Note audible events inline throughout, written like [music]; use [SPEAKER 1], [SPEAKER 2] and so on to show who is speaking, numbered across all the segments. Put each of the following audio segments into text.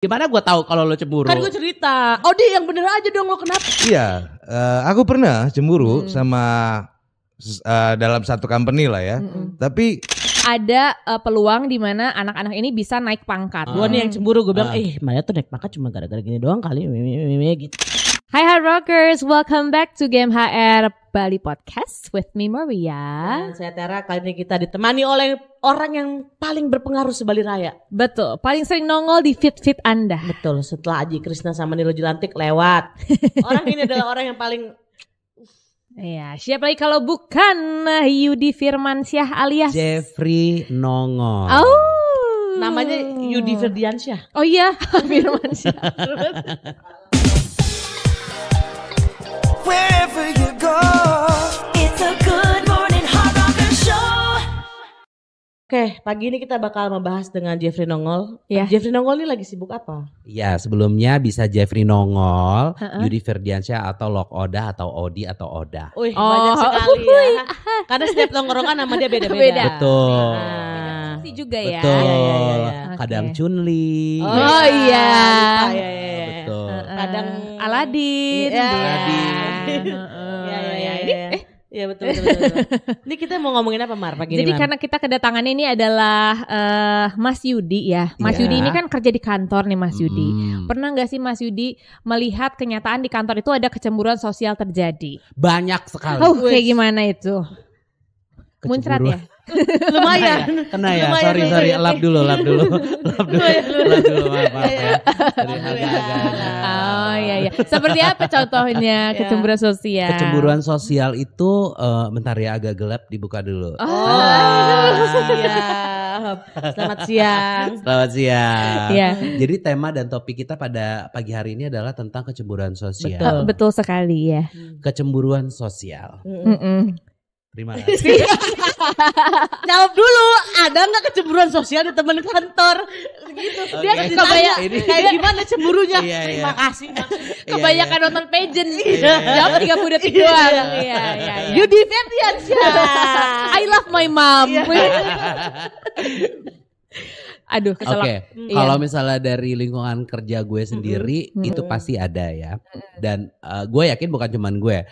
[SPEAKER 1] Gimana gue tahu kalau lo cemburu? Kan gue
[SPEAKER 2] cerita. Oh dia yang bener aja dong lo kenapa?
[SPEAKER 1] Iya, uh, aku pernah cemburu hmm. sama uh, dalam satu company lah ya. Hmm. Tapi
[SPEAKER 3] ada uh, peluang di mana anak-anak ini bisa naik pangkat. Gue nih yang hmm. cemburu, gue bilang, ah. eh
[SPEAKER 2] Maya tuh naik pangkat cuma gara-gara gini doang kali, gitu.
[SPEAKER 3] Hi Hard Rockers, welcome back to Game HR Bali Podcast with me Maria. Dan saya Tera, kali ini kita ditemani oleh orang yang paling berpengaruh se Bali Raya. Betul, paling sering nongol di fit-fit
[SPEAKER 2] Anda. Betul, setelah Aji Krishna sama Nilo Jilantik lewat.
[SPEAKER 3] [laughs] orang ini adalah orang yang paling Iya, siapa lagi kalau bukan Yudi Firmansyah alias
[SPEAKER 4] Jeffrey Nongol.
[SPEAKER 3] Oh, namanya Yudi Ferdiansyah. Oh iya,
[SPEAKER 2] [laughs] Firmansyah. [laughs] Oke, pagi ini kita bakal membahas dengan Jeffrey Nongol. Yeah. Jeffrey Nongol ini lagi sibuk apa?
[SPEAKER 4] Ya sebelumnya bisa Jeffrey Nongol, uh-uh. Yudi Ferdiansyah atau Lok Oda atau Odi atau Oda.
[SPEAKER 2] Wih, oh. banyak sekali ya. Karena setiap nongkrongan nama dia beda-beda. Betul.
[SPEAKER 4] Nah. sih juga ya. Betul. Ya, ya, ya, Kadang Okay. Kadang Chunli. Oh,
[SPEAKER 3] oh iya.
[SPEAKER 2] Ya, ya, ya. Betul. Uh-uh. Kadang Aladin. Yeah. Aladin. Iya, iya iya ya, ya, ini, ya. Eh. Iya betul, betul, betul. [laughs] Ini kita mau ngomongin apa Mar pagi Jadi ini, Mar? karena
[SPEAKER 3] kita kedatangan ini adalah uh, Mas Yudi ya. Mas yeah. Yudi ini kan kerja di kantor nih Mas Yudi. Hmm. Pernah nggak sih Mas Yudi melihat kenyataan di kantor itu ada kecemburuan sosial terjadi?
[SPEAKER 4] Banyak sekali. Oh, kayak gimana
[SPEAKER 3] itu? Kecemburuan. Muncrat ya? lumayan. Ya? Kena ya, lumayan, sorry sorry, lap
[SPEAKER 4] dulu, lap dulu, lap dulu, lap dulu, maaf, maaf
[SPEAKER 3] iya. Oh iya iya. Seperti apa contohnya [laughs] iya. kecemburuan sosial? Kecemburuan
[SPEAKER 4] sosial itu, uh, bentar ya agak gelap dibuka dulu. Oh,
[SPEAKER 3] oh ah. siap. Selamat siang.
[SPEAKER 4] Selamat siang. Iya. Jadi tema dan topik kita pada pagi hari ini adalah tentang kecemburuan sosial. Betul,
[SPEAKER 3] betul sekali ya.
[SPEAKER 4] Kecemburuan sosial. Mm -mm. Terima [laughs] kasih.
[SPEAKER 3] Jawab
[SPEAKER 2] dulu, ada nggak kecemburuan sosial di teman kantor?
[SPEAKER 3] Gitu. Dia okay. kebanyak kayak gimana cemburunya? Iya, iya. Terima iya. kasih. Iya. Kebanyakan iya, nonton pageant. Iya. Jawab 30 detik iya, doang. Iya, iya, iya. You defend ya. I love my mom. [laughs] Aduh, Oke. Okay. Mm. Kalau iya.
[SPEAKER 4] misalnya dari lingkungan kerja gue sendiri -hmm. itu pasti ada ya. Dan uh, gue yakin bukan cuman gue,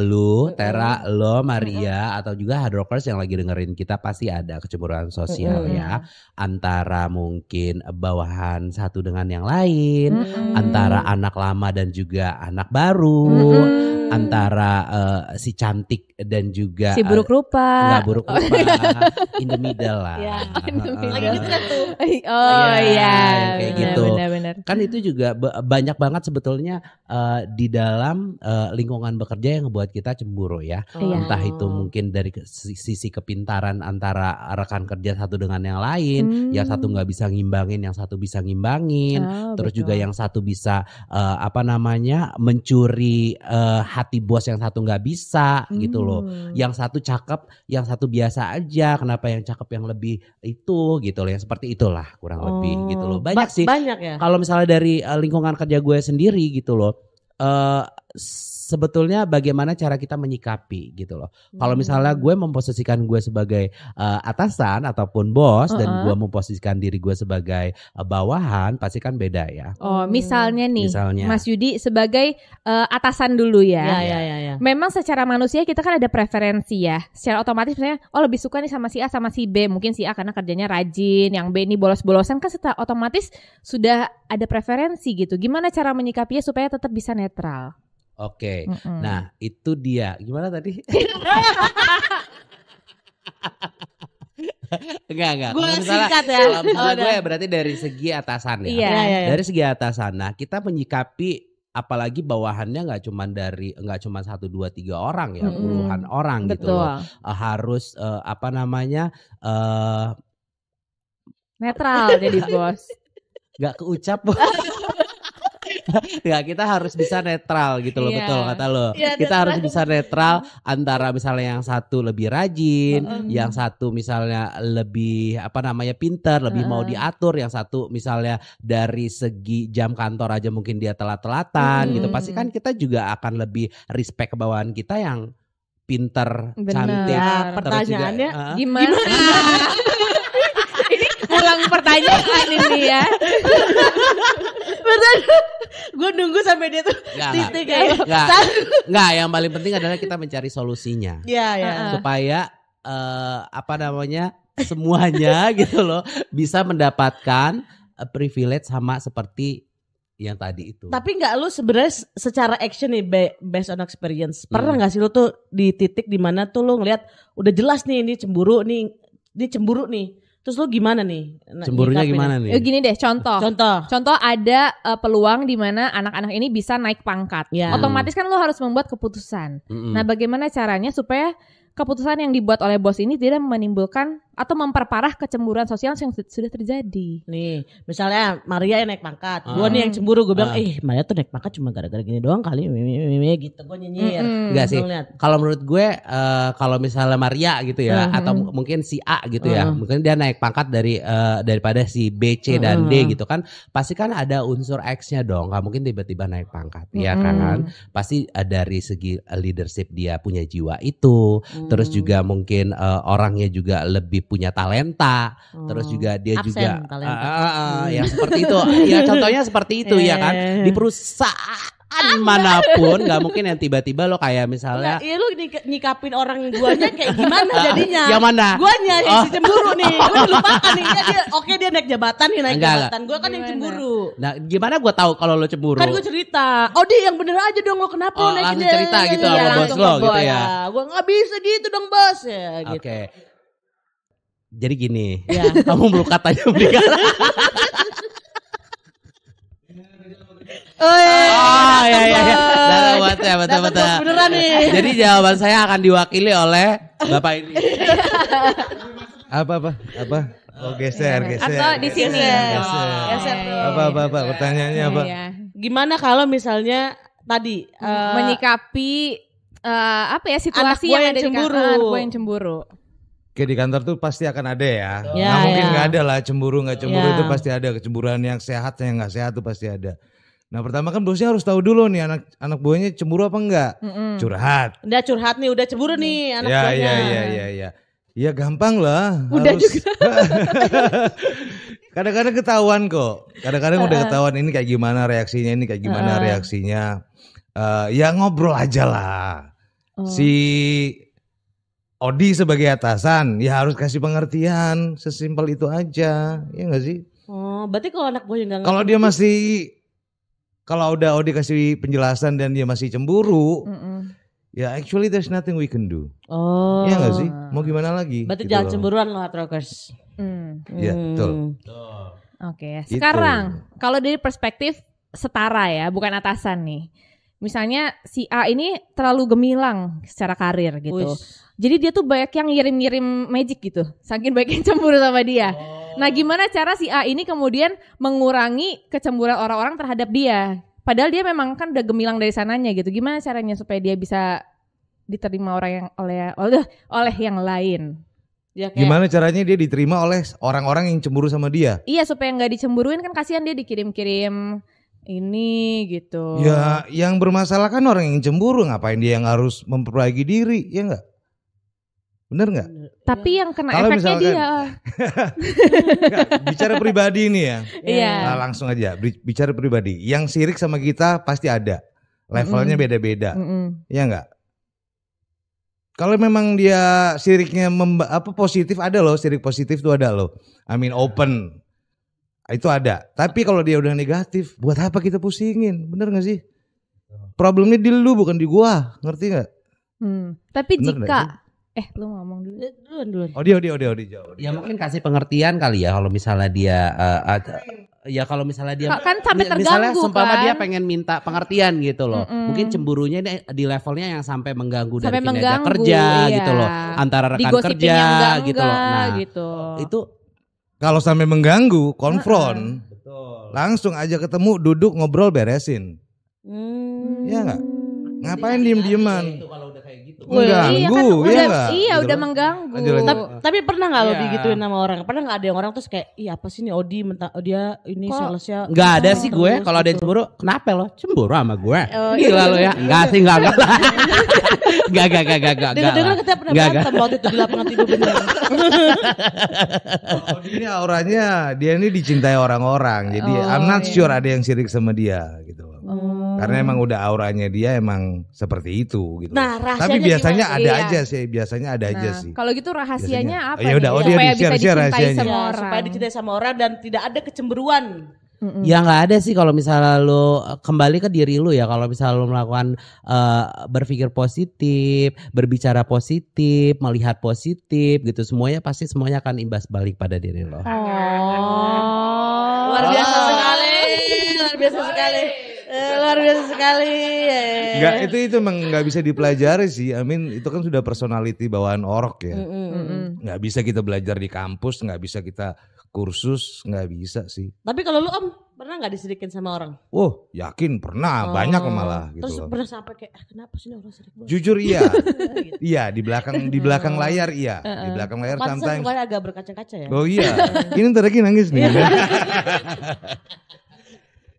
[SPEAKER 4] lu, Tera, lo, Maria mm-hmm. atau juga hard rockers yang lagi dengerin kita pasti ada kecemburuan sosial mm-hmm. ya antara mungkin bawahan satu dengan yang lain, mm-hmm. antara anak lama dan juga anak baru, mm-hmm. Hmm. antara uh, si cantik dan juga si buruk eh, rupa. nggak buruk rupa. [laughs] Oh. Iya. in the middle lah.
[SPEAKER 3] Yeah, iya, middle. Lagi tuh. [laughs] Oh iya. Yeah, yeah, kayak bener, gitu. Bener, bener.
[SPEAKER 4] Kan itu juga banyak banget sebetulnya uh, di dalam uh, lingkungan bekerja yang membuat kita cemburu ya. Oh. Entah itu mungkin dari sisi kepintaran antara rekan kerja satu dengan yang lain, hmm. yang satu hmm. nggak bisa ngimbangin, yang satu bisa ngimbangin, oh, terus betul. juga yang satu bisa uh, apa namanya mencuri uh, hati bos yang satu nggak bisa hmm. gitu loh hmm. yang satu cakep yang satu biasa aja kenapa yang cakep yang lebih itu gitu loh yang seperti itulah kurang oh. lebih gitu loh oh, banyak ba sih banyak ya kalau misalnya dari eh, lingkungan kerja gue sendiri gitu loh uh, sebetulnya bagaimana cara kita menyikapi gitu loh. Hmm. Kalau misalnya gue memposisikan gue sebagai uh, atasan ataupun bos uh -uh. dan gue memposisikan diri gue sebagai uh, bawahan pasti kan beda ya.
[SPEAKER 3] Oh, misalnya nih misalnya. Mas Yudi sebagai uh, atasan dulu ya. Ya, ya. ya, ya, Memang secara manusia kita kan ada preferensi ya. Secara otomatis misalnya oh lebih suka nih sama si A sama si B, mungkin si A karena kerjanya rajin, yang B ini bolos-bolosan kan secara otomatis sudah ada preferensi gitu. Gimana cara menyikapinya supaya tetap bisa netral?
[SPEAKER 4] Oke. Okay. Mm -mm. Nah, itu dia. Gimana tadi? [laughs] enggak, enggak. Gue singkat ya. Kalau oh, gue ya, berarti dari segi atasan ya. Yeah, yeah, yeah. Dari segi atasan. Nah, kita menyikapi apalagi bawahannya nggak cuma dari nggak cuma satu dua tiga orang ya mm -hmm. puluhan orang Betul. gitu loh. Eh, harus uh, apa namanya uh,
[SPEAKER 3] netral jadi bos
[SPEAKER 4] [laughs] nggak keucap bos. [laughs] ya kita harus bisa netral gitu loh yeah. betul kata lo. Yeah, kita harus harus bisa netral antara misalnya yang satu lebih rajin, mm. -hmm. yang satu misalnya lebih apa namanya pinter, lebih mm. -hmm. mau diatur, yang satu misalnya dari segi jam kantor aja mungkin dia telat-telatan mm. -hmm. gitu. Pasti kan kita juga akan lebih respect ke bawahan kita yang pinter, Bener. cantik. Ya, pertanyaannya
[SPEAKER 3] juga, gimana? gimana? [laughs] ulang pertanyaan ini ya.
[SPEAKER 2] Betul. Gue nunggu sampai dia tuh
[SPEAKER 4] titik kayak. Enggak. yang paling penting adalah kita mencari solusinya. Iya, iya. Supaya uh, apa namanya? semuanya [laughs] gitu loh bisa mendapatkan eh, privilege sama seperti yang tadi itu.
[SPEAKER 2] Tapi nggak lu sebenarnya secara action nih based on experience. Pernah hmm. nggak sih lu tuh di titik dimana tuh lu ngeliat udah jelas nih ini cemburu nih ini
[SPEAKER 3] cemburu nih. Terus lo gimana nih? Nah, Cemburunya gimana nih? Eh, gini deh, contoh. Contoh. Contoh ada uh, peluang di mana anak-anak ini bisa naik pangkat. Ya. Otomatis kan lo harus membuat keputusan. Mm -hmm. Nah, bagaimana caranya supaya keputusan yang dibuat oleh bos ini tidak menimbulkan atau memperparah kecemburuan sosial yang sudah terjadi.
[SPEAKER 2] Nih, misalnya Maria yang naik pangkat, uh. Ah. gue nih yang cemburu, gue bilang, uh. eh
[SPEAKER 4] Maria tuh naik pangkat cuma gara-gara gini doang kali, gitu, gue
[SPEAKER 2] nyinyir. Mm-hmm. Enggak sih.
[SPEAKER 4] Kalau menurut gue, uh, kalau misalnya Maria gitu ya, mm-hmm. atau mungkin si A gitu ya, mungkin dia naik pangkat dari eh, daripada si B, C dan D gitu kan, pasti kan ada unsur X-nya dong, Gak mungkin tiba-tiba naik pangkat, ya kan? Pasti eh, dari segi leadership dia punya jiwa itu, mm. terus juga mungkin orangnya juga lebih punya talenta, hmm. terus oh, juga dia Absen, juga talenta. uh, uh, uh, hmm. ya seperti itu. ya [laughs] contohnya seperti itu yeah. ya kan iya. di perusahaan perusahaan manapun nggak mungkin yang tiba-tiba lo kayak misalnya iya
[SPEAKER 2] lo nyik nyikapin orang guanya kayak gimana ah, jadinya yang mana guanya yang oh. si cemburu nih
[SPEAKER 4] lu [laughs] lupakan nih iya, dia oke okay, dia naik jabatan nih naik enggak, jabatan
[SPEAKER 2] gue kan gimana? yang cemburu
[SPEAKER 4] nah gimana gue tahu kalau lo cemburu kan gue
[SPEAKER 2] cerita oh dia yang bener aja dong lo kenapa oh, iya, gitu lo naik cerita gitu ya, sama bos lo gitu ya, ya. gue nggak bisa gitu dong bos ya gitu. oke
[SPEAKER 4] okay jadi gini, ya. [laughs] kamu belum katanya berikan.
[SPEAKER 2] Oh, ah, iya, oh iya iya iya. Dapat betul betul betul. Beneran nih.
[SPEAKER 3] Jadi jawaban saya
[SPEAKER 1] akan diwakili oleh Bapak ini. apa apa apa? Oh geser iya. geser. Atau di sini. Geser. Oh, geser. Apa apa apa pertanyaannya apa? Iya.
[SPEAKER 2] Gimana kalau misalnya tadi eh, menyikapi
[SPEAKER 3] uh, apa ya situasi yang, yang ada cemburu. di kantor, gue yang cemburu
[SPEAKER 1] kayak di kantor tuh pasti akan ada ya. ya nah, mungkin ya. nggak ada lah cemburu nggak cemburu ya. itu pasti ada kecemburuan yang sehat yang nggak sehat tuh pasti ada. Nah pertama kan bosnya harus tahu dulu nih anak anak buahnya cemburu apa enggak, Mm-mm. curhat.
[SPEAKER 2] Udah curhat nih, udah cemburu nih anak ya,
[SPEAKER 1] buahnya. Iya iya iya iya. Ya gampang lah. Udah harus. juga. [laughs] Kadang-kadang ketahuan kok. Kadang-kadang udah ketahuan ini kayak gimana reaksinya, ini kayak gimana reaksinya. Uh, ya ngobrol aja lah. Oh. Si Odi sebagai atasan ya harus kasih pengertian sesimpel itu aja ya nggak sih
[SPEAKER 2] oh berarti kalau anak buahnya nggak kalau dia gitu. masih
[SPEAKER 1] kalau udah Odi kasih penjelasan dan dia masih cemburu mm -mm. ya actually there's nothing we can do oh ya nggak sih mau gimana lagi berarti gitu jangan loh.
[SPEAKER 2] cemburuan loh Atrokers mm. ya betul oke okay. Gitu. sekarang
[SPEAKER 3] kalau dari perspektif setara ya bukan atasan nih misalnya si A ini terlalu gemilang secara karir gitu. Uish. Jadi dia tuh banyak yang ngirim-ngirim magic gitu. Saking banyak yang cemburu sama dia. Oh. Nah, gimana cara si A ini kemudian mengurangi kecemburuan orang-orang terhadap dia? Padahal dia memang kan udah gemilang dari sananya gitu. Gimana caranya supaya dia bisa diterima orang yang oleh oleh oleh yang lain? Ya,
[SPEAKER 1] kayak, Gimana caranya dia diterima oleh orang-orang yang cemburu sama dia?
[SPEAKER 3] Iya, supaya nggak dicemburuin kan kasihan dia dikirim-kirim ini gitu. Ya,
[SPEAKER 1] yang bermasalah kan orang yang cemburu, ngapain dia yang harus memperbaiki diri, ya enggak? Bener enggak?
[SPEAKER 3] Tapi iya. yang kena Kalo efeknya misalkan, dia. Enggak,
[SPEAKER 1] [laughs] bicara pribadi ini ya. Iya. Nah, langsung aja bicara pribadi. Yang sirik sama kita pasti ada. Levelnya beda-beda. Mm -mm. Ya enggak? Kalau memang dia siriknya apa positif ada loh, sirik positif tuh ada loh. I mean open. Ah, itu ada. Tapi kalau dia udah negatif, buat apa kita pusingin? Bener gak sih? Problemnya di lu bukan di gua, ngerti nggak?
[SPEAKER 3] Hmm. Tapi Bener jika gak? eh lu ngomong dulu eh, duluan duluan.
[SPEAKER 1] Oh dia dia dia, dia Ya
[SPEAKER 4] mungkin kasih pengertian kali ya kalau misalnya dia uh, eh, ada, eh, ya kalau misalnya dia kan sampai terganggu misalnya seumpama kan? dia pengen minta pengertian gitu loh. Mm-mm. Mungkin cemburunya ini di levelnya yang sampai
[SPEAKER 1] mengganggu sampai dari mengganggu, kerja gitu iya. gitu loh. Antara rekan Digosipin kerja gitu loh. Nah, gitu. itu kalau sampai mengganggu, konfront. Betul. Langsung aja ketemu, duduk, ngobrol, beresin. Hmm. Ya nggak? Ngapain diem-dieman? mengganggu iya, kan, iya udah, iya udah iya, gitu kan?
[SPEAKER 2] mengganggu lanjut, lanjut. Tapi, tapi pernah nggak yeah. lo iya. digituin sama orang pernah nggak ada yang orang terus kayak iya apa sih nih Odi oh, dia ini salesnya nggak ada sih gue
[SPEAKER 4] kalau ada yang gitu. cemburu kenapa lo cemburu sama gue oh, gila iya. lo ya nggak sih nggak nggak
[SPEAKER 1] Gak [laughs] nggak nggak gak nggak gak. dengar kita pernah berantem waktu
[SPEAKER 4] itu di lapangan tidur gak [laughs]
[SPEAKER 1] Odi oh, ini auranya dia ini dicintai orang-orang jadi oh, I'm not sure ada yang sirik sama dia gitu
[SPEAKER 3] loh karena hmm. emang
[SPEAKER 1] udah auranya dia emang seperti itu gitu. Nah, rahasianya Tapi biasanya gimana? ada iya. aja sih, biasanya ada nah, aja sih.
[SPEAKER 3] Kalau gitu rahasianya biasanya, oh, apa? Ya udah, oh dia supaya di share,
[SPEAKER 1] bisa share Sama iya,
[SPEAKER 2] orang. Supaya dicintai sama orang dan tidak ada kecemburuan. Mm-hmm.
[SPEAKER 1] Ya nggak ada sih kalau
[SPEAKER 4] misalnya lu eh, kembali ke diri lu ya kalau misalnya lu melakukan uh, berpikir positif, berbicara positif, melihat positif gitu semuanya pasti semuanya akan imbas
[SPEAKER 1] balik pada diri lo. Oh.
[SPEAKER 3] Luar biasa oh. sekali, luar
[SPEAKER 2] biasa sekali luar biasa sekali. Enggak, ya. itu itu
[SPEAKER 1] emang nggak bisa dipelajari sih. I mean, itu kan sudah personality bawaan orok ya. Nggak mm -mm. mm bisa kita belajar di kampus, nggak bisa kita kursus, nggak bisa sih.
[SPEAKER 2] Tapi kalau lu om pernah nggak disedikin sama orang?
[SPEAKER 1] Oh, yakin pernah, oh. banyak malah. Gitu Terus pernah
[SPEAKER 2] sampai kayak ah, kenapa sih orang sirik banget? Jujur iya, [laughs] gitu.
[SPEAKER 1] iya di belakang di belakang oh. layar iya, di belakang layar Pantesan sometimes.
[SPEAKER 2] agak berkaca-kaca ya. Oh iya, ini ntar
[SPEAKER 1] nangis nih. Iya. [laughs]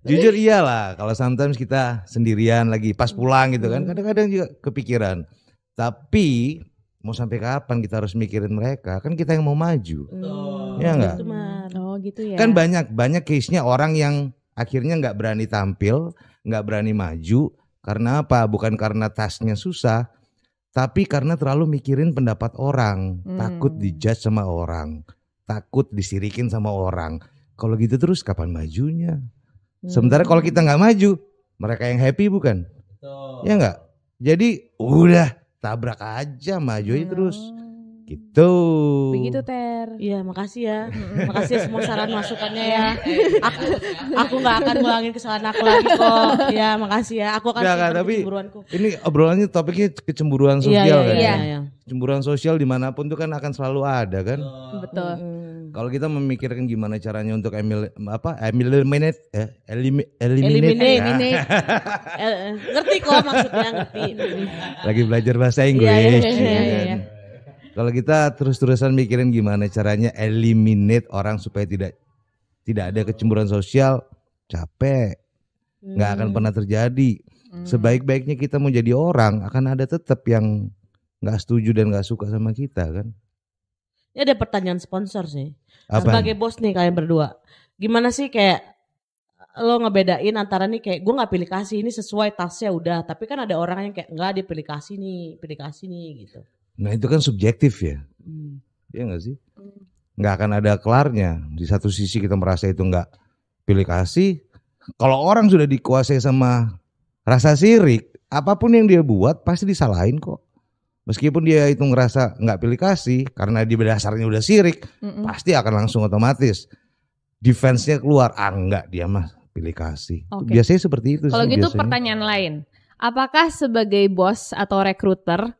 [SPEAKER 1] Jujur iyalah kalau sometimes kita sendirian lagi pas pulang gitu kan hmm. kadang-kadang juga kepikiran. Tapi mau sampai kapan kita harus mikirin mereka? Kan kita yang mau maju.
[SPEAKER 3] Oh. Ya enggak? Oh, gitu ya. Kan banyak
[SPEAKER 1] banyak case-nya orang yang akhirnya nggak berani tampil, nggak berani maju karena apa? Bukan karena tasnya susah, tapi karena terlalu mikirin pendapat orang, hmm. takut dijudge sama orang, takut disirikin sama orang. Kalau gitu terus kapan majunya? Sementara kalau kita nggak maju, mereka yang happy bukan? Betul. Ya nggak? Jadi udah tabrak aja maju aja terus. Hmm. Gitu. Begitu
[SPEAKER 3] Ter. Iya,
[SPEAKER 2] makasih ya. [laughs] makasih ya semua saran masukannya ya. [laughs] Iya, iya, aku iya. aku nggak akan ngulangin kesalahan aku lagi kok. Ya, makasih ya. Aku akan Jangan, tapi
[SPEAKER 1] Ini obrolannya topiknya kecemburuan sosial iya, kan. Iya, ya. iya. Kecemburuan sosial dimanapun tuh kan akan selalu ada kan. Betul. Hmm. Kalau kita memikirkan gimana caranya untuk emil apa emil eliminate eh, elimi, eliminate, eliminate. Ya. Nah. El,
[SPEAKER 2] [laughs] eh, ngerti kok maksudnya ngerti.
[SPEAKER 1] Lagi belajar bahasa Inggris. Kan? Kalau kita terus-terusan mikirin gimana caranya eliminate orang supaya tidak tidak ada kecemburuan sosial, capek. nggak akan hmm. pernah terjadi. Hmm. Sebaik-baiknya kita mau jadi orang akan ada tetap yang nggak setuju dan nggak suka sama kita kan.
[SPEAKER 2] Ini ada pertanyaan sponsor sih. Apa? Sebagai bos nih kalian berdua. Gimana sih kayak lo ngebedain antara nih kayak gue nggak pilih kasih ini sesuai tasnya udah tapi kan ada orang yang kayak nggak dipilih kasih nih pilih kasih nih gitu
[SPEAKER 1] Nah itu kan subjektif ya, hmm. ya nggak sih? Nggak akan ada kelarnya. Di satu sisi kita merasa itu nggak pilih kasih. Kalau orang sudah dikuasai sama rasa sirik, apapun yang dia buat pasti disalahin kok. Meskipun dia itu ngerasa nggak pilih kasih karena di dasarnya udah sirik, mm pasti akan langsung otomatis defense-nya keluar. Ah enggak dia mah pilih kasih. Okay. Biasanya seperti itu. Kalau gitu biasanya. pertanyaan
[SPEAKER 3] lain, apakah sebagai bos atau rekruter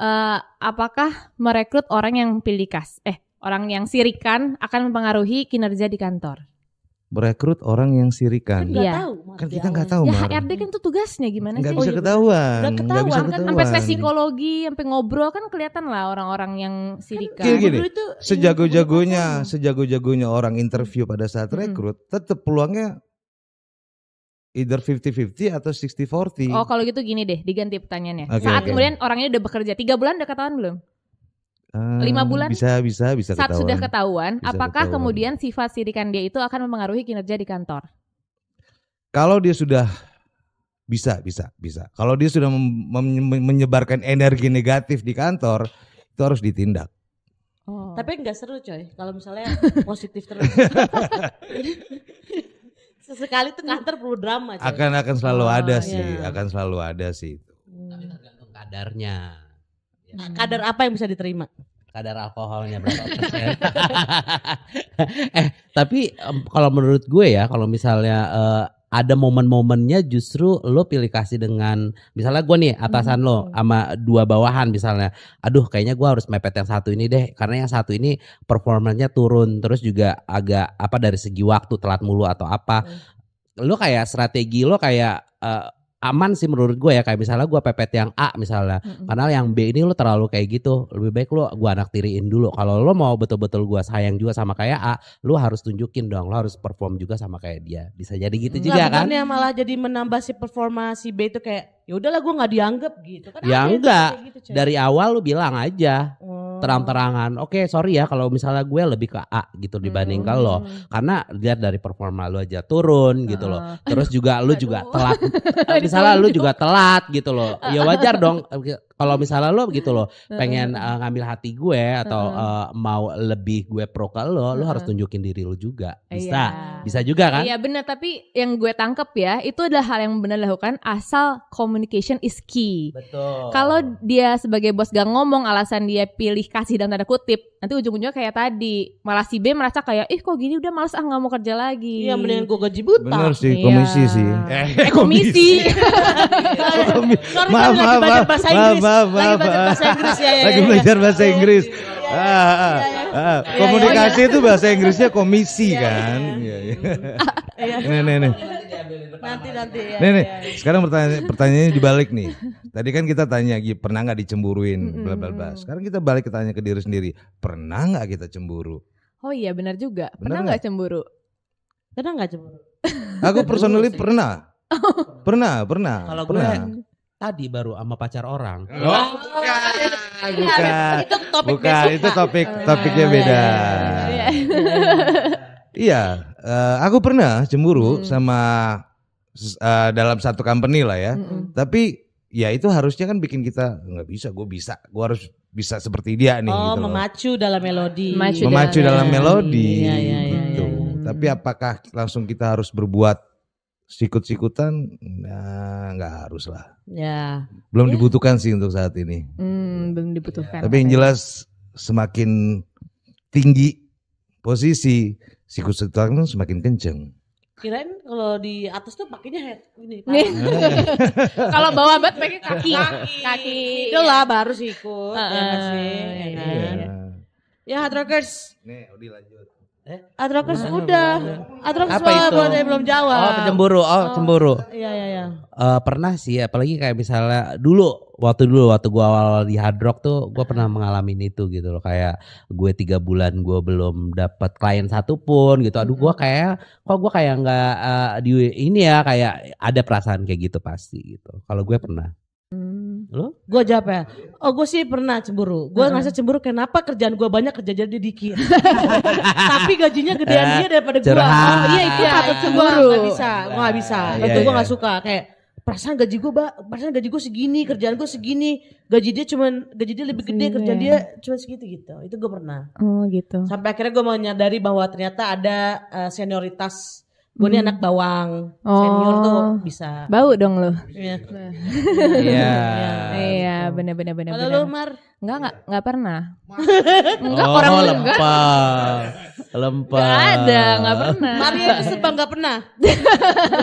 [SPEAKER 3] uh, apakah merekrut orang yang pilih kas eh orang yang sirikan akan mempengaruhi kinerja di kantor?
[SPEAKER 1] merekrut orang yang sirikan. Kan iya. tahu. Kan kita ya. nggak tahu. Ya HRD
[SPEAKER 3] kan itu tugasnya gimana gak sih? Bisa oh, iya. ketahuan. Gak ketahuan. Gak bisa ketahuan. Kan sampai psikologi, sampai ngobrol kan kelihatan lah orang-orang yang kan sirikan. Kan, gini, itu
[SPEAKER 1] Sejago-jagonya, iya. sejago-jagonya orang interview pada saat rekrut, hmm. tetap peluangnya either 50-50 atau 60-40. Oh,
[SPEAKER 3] kalau gitu gini deh, diganti pertanyaannya. Okay, Saat okay. kemudian orangnya udah bekerja, tiga bulan udah ketahuan belum?
[SPEAKER 1] Ah, lima bulan bisa bisa bisa saat ketahuan. sudah ketahuan bisa apakah ketahuan. kemudian
[SPEAKER 3] sifat sirikan dia itu akan mempengaruhi kinerja di kantor
[SPEAKER 1] kalau dia sudah bisa bisa bisa kalau dia sudah menyebarkan energi negatif di kantor itu harus ditindak
[SPEAKER 2] oh. tapi nggak seru coy kalau misalnya [laughs] positif terus [laughs] sesekali tuh kantor perlu drama. Akan akan selalu oh, ada iya. sih,
[SPEAKER 1] akan selalu ada sih
[SPEAKER 2] Tapi tergantung
[SPEAKER 1] kadarnya.
[SPEAKER 2] Ya. Nah, kadar apa yang bisa diterima? Kadar alkoholnya berapa persen?
[SPEAKER 4] [laughs] eh, tapi um, kalau menurut gue ya, kalau misalnya uh, ada momen-momennya justru lo pilih kasih dengan misalnya gue nih atasan hmm. lo sama dua bawahan misalnya aduh kayaknya gue harus mepet yang satu ini deh karena yang satu ini performanya turun terus juga agak apa dari segi waktu telat mulu atau apa hmm. lo kayak strategi lo kayak eh, aman sih menurut gue ya kayak misalnya gue pepet yang A misalnya mm-hmm. karena yang B ini lo terlalu kayak gitu lebih baik lo gue anak tiriin dulu kalau lo mau betul-betul gue sayang juga sama kayak A lo harus tunjukin dong lo harus perform juga sama kayak dia bisa jadi gitu juga kan yang
[SPEAKER 2] malah jadi menambah si performa si B itu kayak ya udahlah gue nggak dianggap gitu kan ya enggak
[SPEAKER 4] gitu, dari awal lo bilang aja oh terang-terangan. Oke, okay, sorry ya kalau misalnya gue lebih ke A gitu dibanding hmm. lo. Karena lihat dari performa lu aja turun gitu loh. Terus juga lu juga telat. [laughs] misalnya lu juga telat gitu loh. Ya wajar dong kalau hmm. misalnya lo gitu lo hmm. pengen uh, ngambil hati gue atau uh, mau lebih gue pro ke lo, lo harus tunjukin diri lo juga. Iya. Bisa, yeah. bisa juga kan? Iya
[SPEAKER 3] benar, tapi yang gue tangkep ya itu adalah hal yang benar lakukan asal communication is key. Betul. Kalau dia sebagai bos gak ngomong alasan dia pilih kasih dan tanda kutip nanti ujung-ujungnya kayak tadi malah si B merasa kayak ih kok gini udah males ah nggak mau kerja lagi iya mendingan gue
[SPEAKER 2] gaji buta benar sih iya. komisi iya.
[SPEAKER 1] sih eh, eh komisi,
[SPEAKER 3] komisi.
[SPEAKER 1] [laughs] maaf maaf maaf maaf maaf, maaf, lagi belajar bahasa Inggris komunikasi itu bahasa [laughs] Inggrisnya komisi iya, iya. kan iya iya iya nih nih
[SPEAKER 2] nanti nanti ya, nih, ya, nih. Ya. ya. sekarang pertanyaan [laughs] pertanyaannya
[SPEAKER 1] dibalik nih tadi kan kita tanya pernah nggak dicemburuin bla bla bla sekarang kita balik tanya ke diri sendiri pernah nggak kita cemburu
[SPEAKER 3] oh iya benar juga pernah nggak cemburu pernah nggak cemburu
[SPEAKER 1] [laughs] aku personally pernah pernah pernah kalau gue
[SPEAKER 4] tadi baru sama pacar orang. Oh, bukan, bukan. Itu topik bukan, itu topik oh, topiknya iya, beda. Iya, iya,
[SPEAKER 1] Iya, uh, aku pernah cemburu hmm. sama uh, dalam satu company lah ya. Hmm. Tapi ya itu harusnya kan bikin kita nggak bisa, gue bisa, gue harus bisa seperti dia nih. Oh, gitu
[SPEAKER 2] memacu loh. dalam melodi. Memacu, memacu dalam, dalam melodi. Iya, iya, iya, gitu. Iya, iya,
[SPEAKER 1] iya. Tapi apakah langsung kita harus berbuat sikut-sikutan? Nah, nggak harus lah.
[SPEAKER 2] Ya.
[SPEAKER 1] Belum ya. dibutuhkan sih untuk saat ini.
[SPEAKER 2] Hmm, belum dibutuhkan. Ya. Tapi yang ya?
[SPEAKER 1] jelas semakin tinggi posisi siku utang kan semakin kenceng.
[SPEAKER 2] Kirain kalau di atas tuh pakainya head ini.
[SPEAKER 1] [laughs] [laughs]
[SPEAKER 2] kalau bawah banget pakai kaki. kaki. Kaki. Itulah baru sikut. Uh, ya kan sih. Ya, ya. ya Hard Rockers.
[SPEAKER 1] Nih, udah lanjut.
[SPEAKER 2] Eh? Adrockers nah, udah. Adrockers Apa itu? yang belum jawab. Oh, cemburu. Oh, oh cemburu. Iya, iya, iya.
[SPEAKER 4] Uh, pernah sih, apalagi kayak misalnya dulu waktu dulu waktu gua awal di Hard tuh gua pernah mengalami itu gitu loh kayak gue tiga bulan gua belum dapat klien satu pun gitu. Aduh, gua kayak kok gua kayak nggak uh, di ini ya kayak ada perasaan kayak gitu pasti gitu. Kalau gue pernah. Hmm. Lo?
[SPEAKER 2] Gue jawab ya. Oh gue sih pernah cemburu. Gue uh -huh. ngerasa cemburu kenapa kerjaan gue banyak kerja jadi dikit. [laughs] Tapi gajinya gedean dia daripada gue. Oh, iya itu ya, patut iya. cemburu. Gue gak iya, bisa. Gue gak bisa. Itu iya, yeah, gue yeah. gak suka. Kayak perasaan gaji gue perasaan gaji gue segini kerjaan gue segini gaji dia cuman gaji dia lebih gede kerjaan dia cuma segitu gitu itu gue pernah oh gitu sampai akhirnya gue menyadari bahwa ternyata ada uh, senioritas Gue ini hmm. anak bawang
[SPEAKER 3] oh. senior tuh oh. bisa. Bau dong lo. Iya. Iya. Iya, iya benar-benar benar. Kalau lo Mar Enggak, enggak, enggak pernah. enggak, oh, orang enggak.
[SPEAKER 4] Lempar. Lempar. Enggak ada, enggak pernah.
[SPEAKER 3] Maria itu sebang enggak pernah.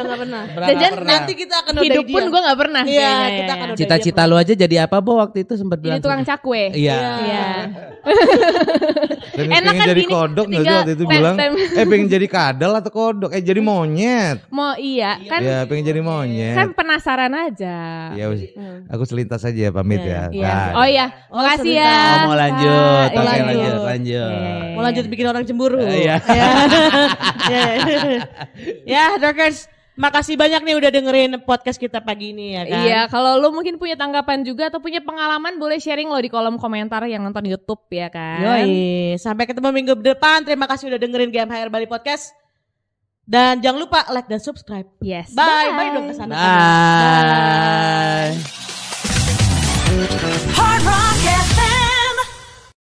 [SPEAKER 3] enggak pernah. Jajan nanti kita akan udah Hidup pun gue enggak pernah. Iya, kita akan ya.
[SPEAKER 4] Cita-cita lu aja jadi apa, Bo? Waktu
[SPEAKER 1] itu sempat bilang. Jadi tukang
[SPEAKER 3] cakwe. Iya. Iya.
[SPEAKER 1] Enak kan jadi kodok enggak sih waktu itu bilang? Eh, pengen jadi kadal atau kodok? Eh, jadi monyet.
[SPEAKER 3] Mau iya, iya, kan. Iya,
[SPEAKER 1] pengen jadi monyet. Kan
[SPEAKER 3] penasaran aja. Iya, hmm.
[SPEAKER 1] aku selintas aja ya pamit iya, ya. Iya. Oh
[SPEAKER 3] iya. Oh, Makasih ya. Oh, mau lanjut. Iya, Oke, iya. lanjut, lanjut. lanjut. Iya, yeah. Mau lanjut bikin orang
[SPEAKER 2] cemburu. Eh, [laughs] ya. [laughs] Iya. Ya, Dorkers. Makasih banyak nih udah dengerin podcast kita pagi ini ya kan. Iya,
[SPEAKER 3] kalau lu mungkin punya tanggapan juga atau punya pengalaman boleh sharing lo di kolom komentar yang nonton YouTube ya kan. Yoi, sampai ketemu minggu depan. Terima kasih udah dengerin GMHR Bali Podcast. Dan jangan lupa like dan subscribe. Yes.
[SPEAKER 2] Bye, bye, bye dong kesana. Bye. bye. Bye.